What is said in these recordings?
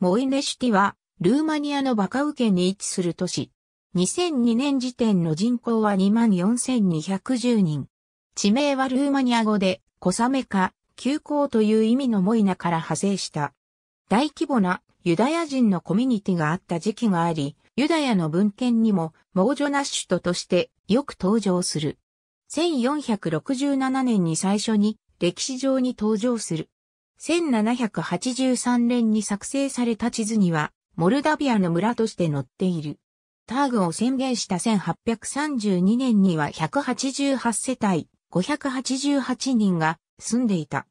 モイネシュティは、ルーマニアのバカウケに位置する都市。2002年時点の人口は24,210人。地名はルーマニア語で、小雨か、休校という意味のモイナから派生した。大規模なユダヤ人のコミュニティがあった時期があり、ユダヤの文献にも、モージョナッシュトとしてよく登場する。1467年に最初に歴史上に登場する。1783年に作成された地図には、モルダビアの村として載っている。ターグを宣言した1832年には188世帯588人が住んでいた。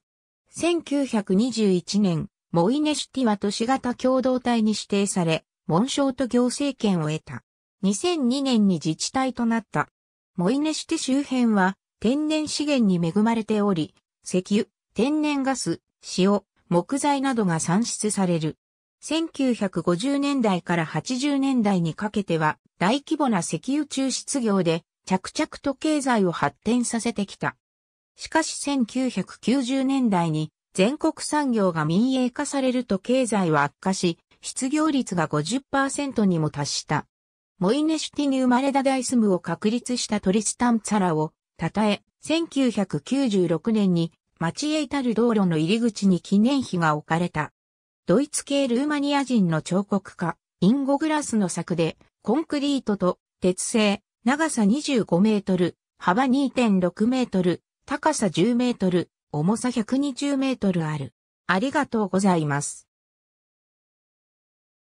1921年、モイネシティは都市型共同体に指定され、紋章と行政権を得た。2002年に自治体となった。モイネシティ周辺は天然資源に恵まれており、石油、天然ガス、塩、木材などが産出される。1950年代から80年代にかけては大規模な石油抽出業で着々と経済を発展させてきた。しかし1990年代に全国産業が民営化されると経済は悪化し、失業率が50%にも達した。モイネシュティニ生まマレダダイスムを確立したトリスタン・ツァラを、たたえ、1996年に町へ至る道路の入り口に記念碑が置かれた。ドイツ系ルーマニア人の彫刻家、インゴグラスの作で、コンクリートと鉄製、長さ25メートル、幅2.6メートル、高さ10メートル、重さ120メートルある。ありがとうございます。